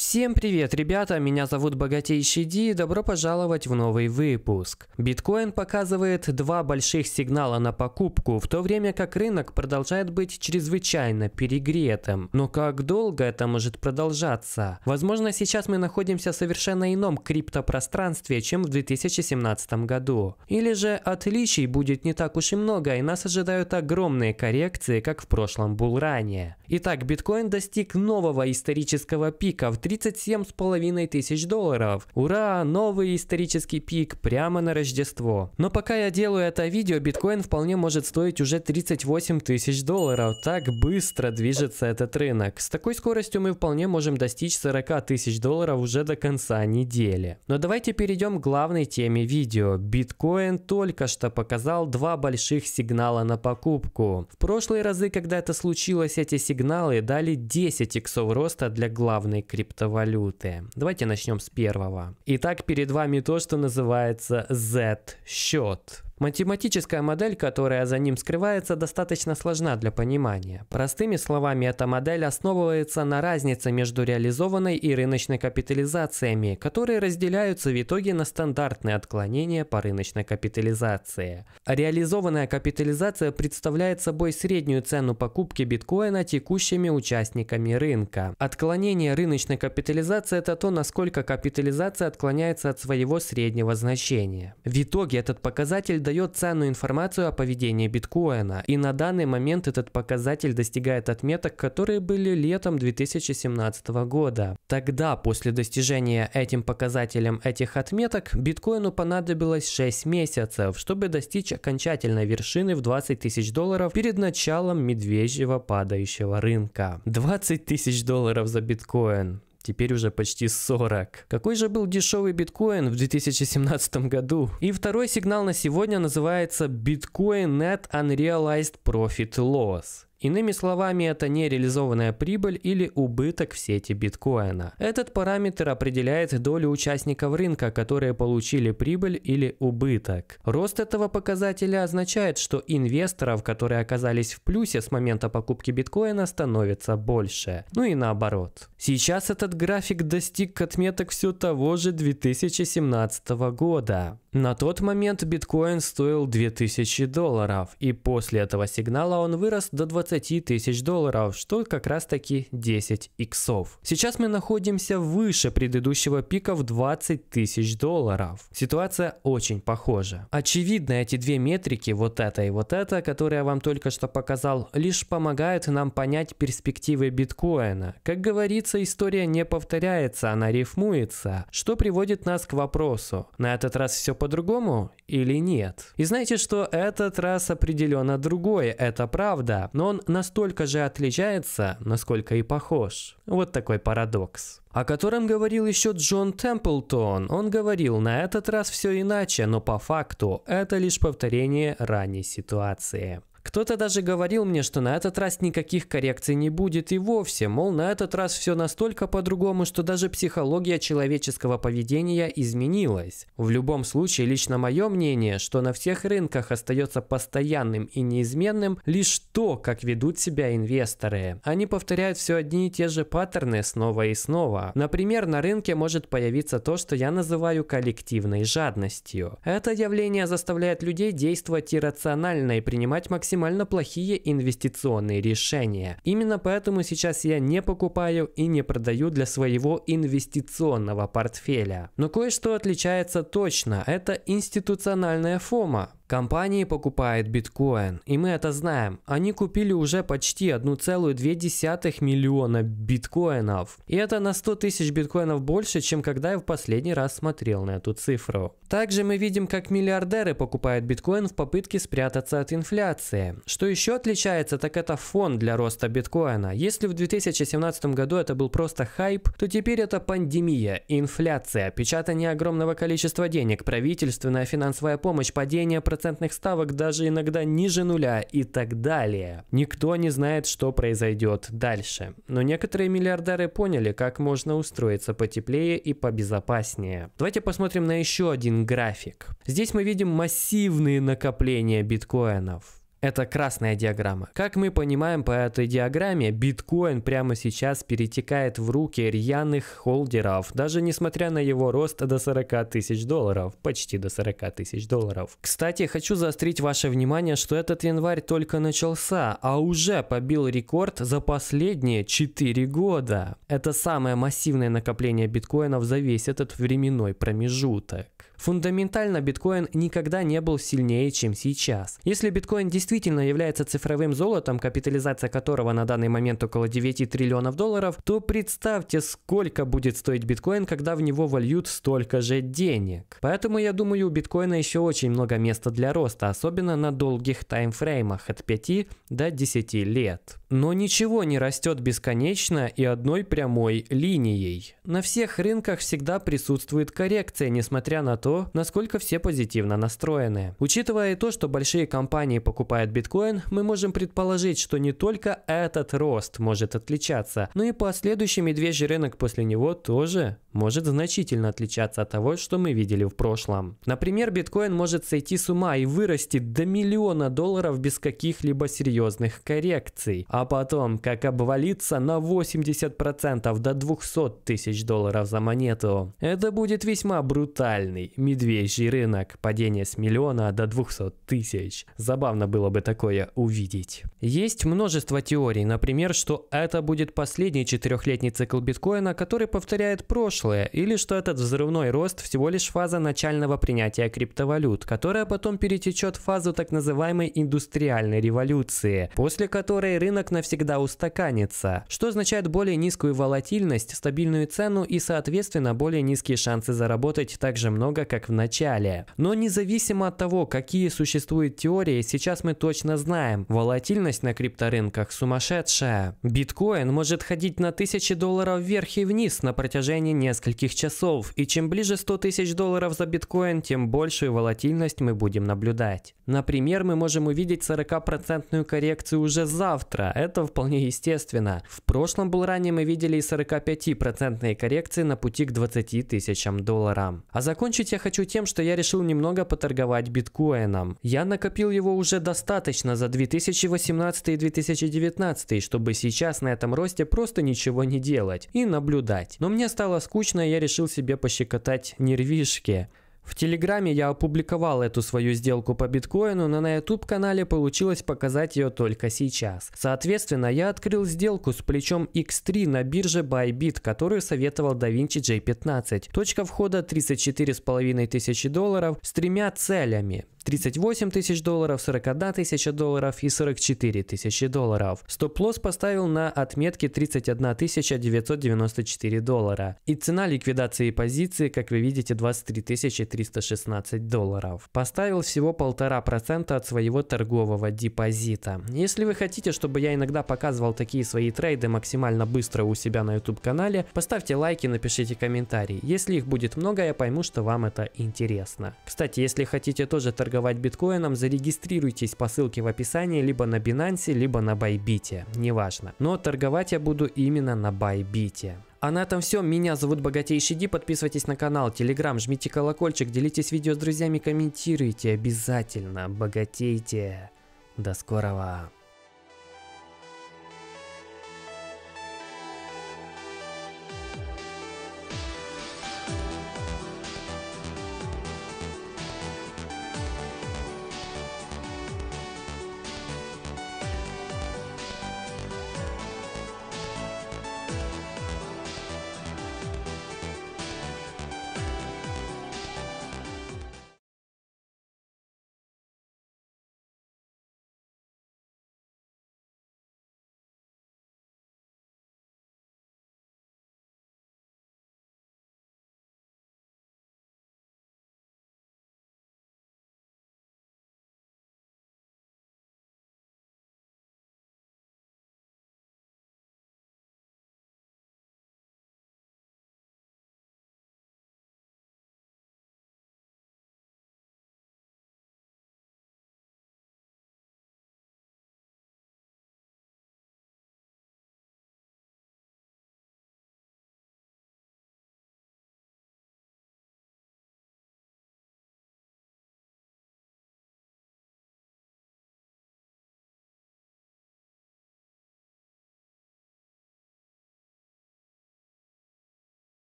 Всем привет, ребята, меня зовут Богатейший Ди и добро пожаловать в новый выпуск. Биткоин показывает два больших сигнала на покупку, в то время как рынок продолжает быть чрезвычайно перегретым. Но как долго это может продолжаться? Возможно, сейчас мы находимся в совершенно ином криптопространстве, чем в 2017 году. Или же отличий будет не так уж и много, и нас ожидают огромные коррекции, как в прошлом булране. Итак, биткоин достиг нового исторического пика в 3 37 с половиной тысяч долларов. Ура, новый исторический пик прямо на Рождество. Но пока я делаю это видео, биткоин вполне может стоить уже 38 тысяч долларов. Так быстро движется этот рынок. С такой скоростью мы вполне можем достичь 40 тысяч долларов уже до конца недели. Но давайте перейдем к главной теме видео. Биткоин только что показал два больших сигнала на покупку. В прошлые разы, когда это случилось, эти сигналы дали 10 иксов роста для главной крипты криптовалюты. Давайте начнем с первого. Итак, перед вами то, что называется Z-счет. Математическая модель, которая за ним скрывается, достаточно сложна для понимания. Простыми словами, эта модель основывается на разнице между реализованной и рыночной капитализациями, которые разделяются в итоге на стандартные отклонения по рыночной капитализации. Реализованная капитализация представляет собой среднюю цену покупки биткоина текущими участниками рынка. Отклонение рыночной капитализации – это то, насколько капитализация отклоняется от своего среднего значения. В итоге этот показатель дает ценную информацию о поведении биткоина, и на данный момент этот показатель достигает отметок, которые были летом 2017 года. Тогда, после достижения этим показателем этих отметок, биткоину понадобилось 6 месяцев, чтобы достичь окончательной вершины в 20 тысяч долларов перед началом медвежьего падающего рынка. 20 тысяч долларов за биткоин теперь уже почти 40. Какой же был дешевый биткоин в 2017 году? И второй сигнал на сегодня называется Bitcoin Net Unrealized Profit Loss. Иными словами, это нереализованная прибыль или убыток в сети биткоина. Этот параметр определяет долю участников рынка, которые получили прибыль или убыток. Рост этого показателя означает, что инвесторов, которые оказались в плюсе с момента покупки биткоина, становится больше. Ну и наоборот. Сейчас этот график достиг отметок все того же 2017 года. На тот момент биткоин стоил 2000 долларов, и после этого сигнала он вырос до 20 тысяч долларов, что как раз таки 10 иксов. Сейчас мы находимся выше предыдущего пика в 20 тысяч долларов. Ситуация очень похожа. Очевидно, эти две метрики, вот это и вот это, которые я вам только что показал, лишь помогают нам понять перспективы биткоина. Как говорится, история не повторяется, она рифмуется, что приводит нас к вопросу. На этот раз все по-другому или нет. И знаете, что этот раз определенно другой, это правда, но он настолько же отличается, насколько и похож. Вот такой парадокс о котором говорил еще Джон Темплтон. Он говорил, на этот раз все иначе, но по факту это лишь повторение ранней ситуации. Кто-то даже говорил мне, что на этот раз никаких коррекций не будет и вовсе, мол, на этот раз все настолько по-другому, что даже психология человеческого поведения изменилась. В любом случае, лично мое мнение, что на всех рынках остается постоянным и неизменным лишь то, как ведут себя инвесторы. Они повторяют все одни и те же паттерны снова и снова. Например, на рынке может появиться то, что я называю коллективной жадностью. Это явление заставляет людей действовать иррационально и принимать максимально максимально плохие инвестиционные решения. Именно поэтому сейчас я не покупаю и не продаю для своего инвестиционного портфеля. Но кое-что отличается точно – это институциональная фома. Компании покупают биткоин, и мы это знаем. Они купили уже почти 1,2 миллиона биткоинов. И это на 100 тысяч биткоинов больше, чем когда я в последний раз смотрел на эту цифру. Также мы видим, как миллиардеры покупают биткоин в попытке спрятаться от инфляции. Что еще отличается, так это фон для роста биткоина. Если в 2017 году это был просто хайп, то теперь это пандемия, инфляция, печатание огромного количества денег, правительственная финансовая помощь, падение процентов процентных ставок даже иногда ниже нуля и так далее. Никто не знает, что произойдет дальше. Но некоторые миллиардеры поняли, как можно устроиться потеплее и побезопаснее. Давайте посмотрим на еще один график. Здесь мы видим массивные накопления биткоинов. Это красная диаграмма. Как мы понимаем по этой диаграмме, биткоин прямо сейчас перетекает в руки рьяных холдеров, даже несмотря на его рост до 40 тысяч долларов, почти до 40 тысяч долларов. Кстати, хочу заострить ваше внимание, что этот январь только начался, а уже побил рекорд за последние 4 года. Это самое массивное накопление биткоинов за весь этот временной промежуток. Фундаментально биткоин никогда не был сильнее, чем сейчас. Если биткоин действительно действительно является цифровым золотом, капитализация которого на данный момент около 9 триллионов долларов, то представьте, сколько будет стоить биткоин, когда в него вольют столько же денег. Поэтому я думаю, у биткоина еще очень много места для роста, особенно на долгих таймфреймах от 5 до 10 лет. Но ничего не растет бесконечно и одной прямой линией. На всех рынках всегда присутствует коррекция, несмотря на то, насколько все позитивно настроены. Учитывая то, что большие компании покупают биткоин, мы можем предположить, что не только этот рост может отличаться, но и последующий медвежий рынок после него тоже может значительно отличаться от того, что мы видели в прошлом. Например, биткоин может сойти с ума и вырасти до миллиона долларов без каких-либо серьезных коррекций, а а потом, как обвалиться на 80% до 200 тысяч долларов за монету. Это будет весьма брутальный медвежий рынок, падение с миллиона до 200 тысяч. Забавно было бы такое увидеть. Есть множество теорий, например, что это будет последний четырехлетний цикл биткоина, который повторяет прошлое, или что этот взрывной рост всего лишь фаза начального принятия криптовалют, которая потом перетечет в фазу так называемой индустриальной революции, после которой рынок навсегда устаканится, что означает более низкую волатильность, стабильную цену и, соответственно, более низкие шансы заработать так же много, как в начале. Но независимо от того, какие существуют теории, сейчас мы точно знаем, волатильность на крипторынках сумасшедшая. Биткоин может ходить на тысячи долларов вверх и вниз на протяжении нескольких часов, и чем ближе 100 тысяч долларов за биткоин, тем большую волатильность мы будем наблюдать. Например, мы можем увидеть 40% коррекцию уже завтра, это вполне естественно. В прошлом был ранее мы видели и 45% процентные коррекции на пути к 20 тысячам долларам. А закончить я хочу тем, что я решил немного поторговать биткоином. Я накопил его уже достаточно за 2018 и 2019, чтобы сейчас на этом росте просто ничего не делать и наблюдать. Но мне стало скучно, и я решил себе пощекотать нервишки. В Телеграме я опубликовал эту свою сделку по биткоину, но на YouTube-канале получилось показать ее только сейчас. Соответственно, я открыл сделку с плечом X3 на бирже Bybit, которую советовал DaVinci J15. Точка входа 34,5 тысячи долларов с тремя целями. 38 тысяч долларов, 41 тысяча долларов и 44 тысячи долларов. Стоп-лосс поставил на отметке 31 994 доллара. И цена ликвидации позиции, как вы видите, 23 316 долларов. Поставил всего 1,5% от своего торгового депозита. Если вы хотите, чтобы я иногда показывал такие свои трейды максимально быстро у себя на YouTube канале, поставьте лайки, напишите комментарии. Если их будет много, я пойму, что вам это интересно. Кстати, если хотите тоже торговать торговать биткоином, зарегистрируйтесь по ссылке в описании либо на Binance, либо на Bybit, неважно. Но торговать я буду именно на Bybit. А на этом все. Меня зовут Богатейший Ди. Подписывайтесь на канал, телеграм, жмите колокольчик, делитесь видео с друзьями, комментируйте обязательно. Богатейте. До скорого.